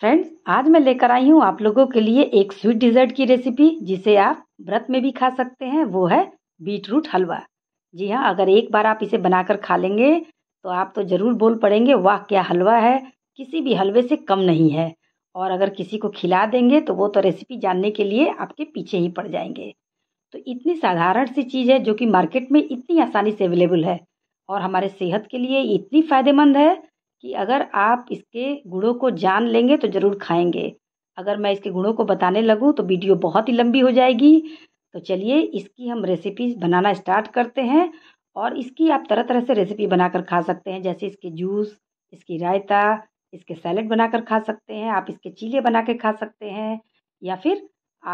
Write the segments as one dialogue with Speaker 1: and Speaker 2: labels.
Speaker 1: friends आज मैं लेकर आई हूँ आप लोगों के लिए एक स्वीट डिज़र्ट की रेसिपी जिसे आप व्रत में भी खा सकते हैं वो है बीट रूट हलवा जी हाँ अगर एक बार आप इसे बनाकर खा लेंगे तो आप तो ज़रूर बोल पड़ेंगे वाह क्या हलवा है किसी भी हलवे से कम नहीं है और अगर किसी को खिला देंगे तो वो तो रेसिपी जानने के लिए आपके पीछे ही पड़ जाएंगे तो इतनी साधारण सी चीज़ है जो कि मार्केट में इतनी आसानी से अवेलेबल है और हमारे सेहत के लिए इतनी फ़ायदेमंद है कि अगर आप इसके गुणों को जान लेंगे तो ज़रूर खाएँगे अगर मैं इसके गुणों को बताने लगूँ तो वीडियो बहुत ही लंबी हो जाएगी तो चलिए इसकी हम रेसिपीज बनाना स्टार्ट करते हैं और इसकी आप तरह तरह से रेसिपी बनाकर खा सकते हैं जैसे इसके जूस इसकी रायता इसके सैलड बनाकर खा सकते हैं आप इसके चीले बना कर खा सकते हैं या फिर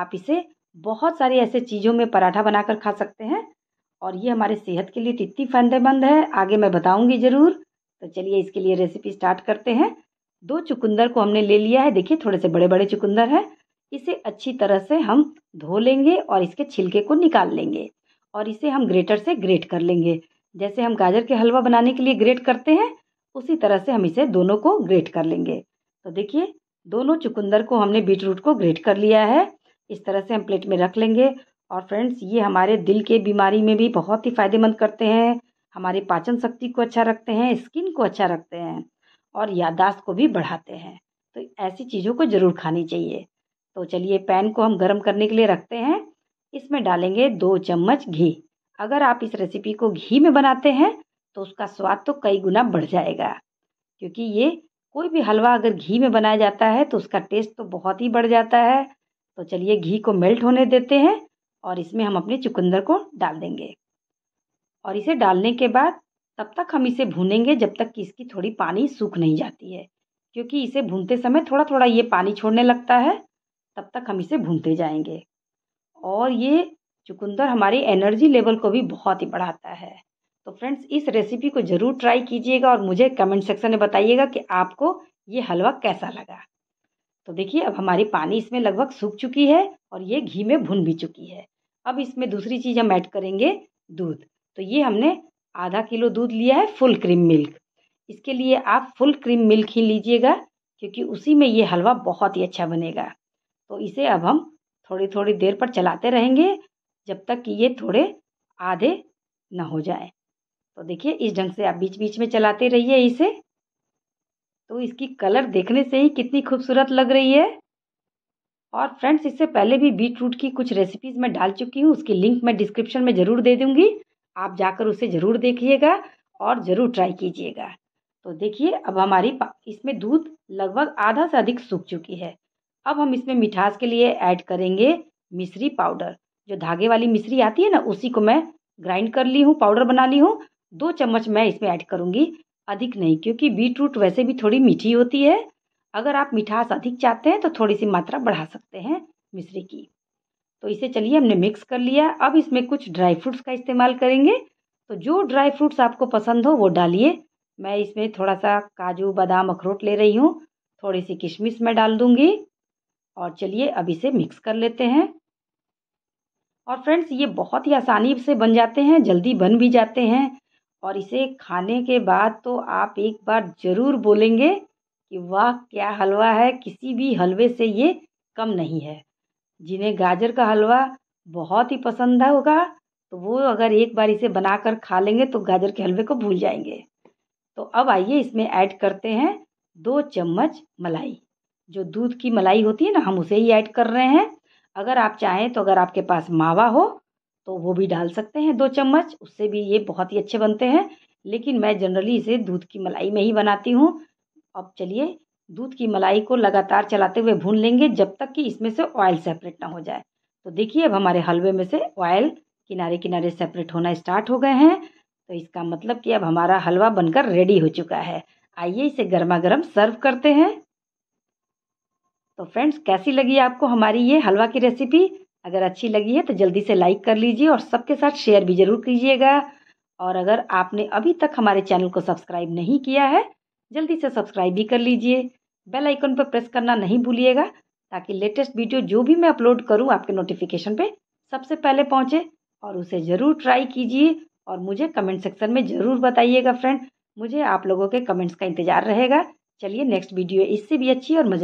Speaker 1: आप इसे बहुत सारी ऐसे चीज़ों में पराठा बनाकर खा सकते हैं और ये हमारे सेहत के लिए कितनी फ़ायदेमंद है आगे मैं बताऊंगी ज़रूर तो चलिए इसके लिए रेसिपी स्टार्ट करते हैं दो चुकंदर को हमने ले लिया है देखिए थोड़े से बड़े बड़े चुकंदर हैं इसे अच्छी तरह से हम धो लेंगे और इसके छिलके को निकाल लेंगे और इसे हम ग्रेटर से ग्रेट कर लेंगे जैसे हम गाजर के हलवा बनाने के लिए ग्रेट करते हैं उसी तरह से हम इसे दोनों को ग्रेट कर लेंगे तो देखिए दोनों चुकंदर को हमने बीट रूट को ग्रेट कर लिया है इस तरह से हम प्लेट में रख लेंगे और फ्रेंड्स ये हमारे दिल के बीमारी में भी बहुत ही फ़ायदेमंद करते हैं हमारी पाचन शक्ति को अच्छा रखते हैं स्किन को अच्छा रखते हैं और याददाश्त को भी बढ़ाते हैं तो ऐसी चीज़ों को ज़रूर खानी चाहिए तो चलिए पैन को हम गर्म करने के लिए रखते हैं इसमें डालेंगे दो चम्मच घी अगर आप इस रेसिपी को घी में बनाते हैं तो उसका स्वाद तो कई गुना बढ़ जाएगा क्योंकि ये कोई भी हलवा अगर घी में बनाया जाता है तो उसका टेस्ट तो बहुत ही बढ़ जाता है तो चलिए घी को मेल्ट होने देते हैं और इसमें हम अपने चुकंदर को डाल देंगे और इसे डालने के बाद तब तक हम इसे भूनेंगे जब तक कि इसकी थोड़ी पानी सूख नहीं जाती है क्योंकि इसे भूनते समय थोड़ा थोड़ा ये पानी छोड़ने लगता है तब तक हम इसे भूनते जाएंगे और ये चुकंदर हमारी एनर्जी लेवल को भी बहुत ही बढ़ाता है तो फ्रेंड्स इस रेसिपी को ज़रूर ट्राई कीजिएगा और मुझे कमेंट सेक्शन में बताइएगा कि आपको ये हलवा कैसा लगा तो देखिए अब हमारी पानी इसमें लगभग सूख चुकी है और ये घी में भुन भी चुकी है अब इसमें दूसरी चीज़ हम ऐड करेंगे दूध तो ये हमने आधा किलो दूध लिया है फुल क्रीम मिल्क इसके लिए आप फुल क्रीम मिल्क ही लीजिएगा क्योंकि उसी में ये हलवा बहुत ही अच्छा बनेगा तो इसे अब हम थोड़ी थोड़ी देर पर चलाते रहेंगे जब तक कि ये थोड़े आधे ना हो जाए तो देखिए इस ढंग से आप बीच बीच में चलाते रहिए इसे तो इसकी कलर देखने से ही कितनी खूबसूरत लग रही है और फ्रेंड्स इससे पहले भी बीट रूट की कुछ रेसिपीज़ मैं डाल चुकी हूँ उसकी लिंक मैं डिस्क्रिप्शन में ज़रूर दे दूँगी आप जाकर उसे ज़रूर देखिएगा और ज़रूर ट्राई कीजिएगा तो देखिए अब हमारी इसमें दूध लगभग आधा से अधिक सूख चुकी है अब हम इसमें मिठास के लिए ऐड करेंगे मिश्री पाउडर जो धागे वाली मिश्री आती है ना उसी को मैं ग्राइंड कर ली हूँ पाउडर बना ली हूँ दो चम्मच मैं इसमें ऐड करूँगी अधिक नहीं क्योंकि बीट रूट वैसे भी थोड़ी मीठी होती है अगर आप मिठास अधिक चाहते हैं तो थोड़ी सी मात्रा बढ़ा सकते हैं मिश्री की तो इसे चलिए हमने मिक्स कर लिया अब इसमें कुछ ड्राई फ्रूट्स का इस्तेमाल करेंगे तो जो ड्राई फ्रूट्स आपको पसंद हो वो डालिए मैं इसमें थोड़ा सा काजू बादाम अखरोट ले रही हूँ थोड़ी सी किशमिश मैं डाल दूँगी और चलिए अब इसे मिक्स कर लेते हैं और फ्रेंड्स ये बहुत ही आसानी से बन जाते हैं जल्दी बन भी जाते हैं और इसे खाने के बाद तो आप एक बार ज़रूर बोलेंगे कि वाह क्या हलवा है किसी भी हलवे से ये कम नहीं है जिन्हें गाजर का हलवा बहुत ही पसंद होगा तो वो अगर एक बार इसे बनाकर खा लेंगे तो गाजर के हलवे को भूल जाएंगे तो अब आइए इसमें ऐड करते हैं दो चम्मच मलाई जो दूध की मलाई होती है ना हम उसे ही ऐड कर रहे हैं अगर आप चाहें तो अगर आपके पास मावा हो तो वो भी डाल सकते हैं दो चम्मच उससे भी ये बहुत ही अच्छे बनते हैं लेकिन मैं जनरली इसे दूध की मलाई में ही बनाती हूँ अब चलिए दूध की मलाई को लगातार चलाते हुए भून लेंगे जब तक कि इसमें से ऑयल सेपरेट ना हो जाए तो देखिए अब हमारे हलवे में से ऑयल किनारे किनारे सेपरेट होना स्टार्ट हो गए हैं तो इसका मतलब कि अब हमारा हलवा बनकर रेडी हो चुका है आइए इसे गर्मा गर्म सर्व करते हैं तो फ्रेंड्स कैसी लगी आपको हमारी ये हलवा की रेसिपी अगर अच्छी लगी है तो जल्दी से लाइक कर लीजिए और सबके साथ शेयर भी ज़रूर कीजिएगा और अगर आपने अभी तक हमारे चैनल को सब्सक्राइब नहीं किया है जल्दी से सब्सक्राइब भी कर लीजिए बेल आइकन पर प्रेस करना नहीं भूलिएगा ताकि लेटेस्ट वीडियो जो भी मैं अपलोड करूँ आपके नोटिफिकेशन पर सबसे पहले पहुँचे और उसे ज़रूर ट्राई कीजिए और मुझे कमेंट सेक्शन में ज़रूर बताइएगा फ्रेंड मुझे आप लोगों के कमेंट्स का इंतज़ार रहेगा चलिए नेक्स्ट वीडियो इससे भी अच्छी और मज़े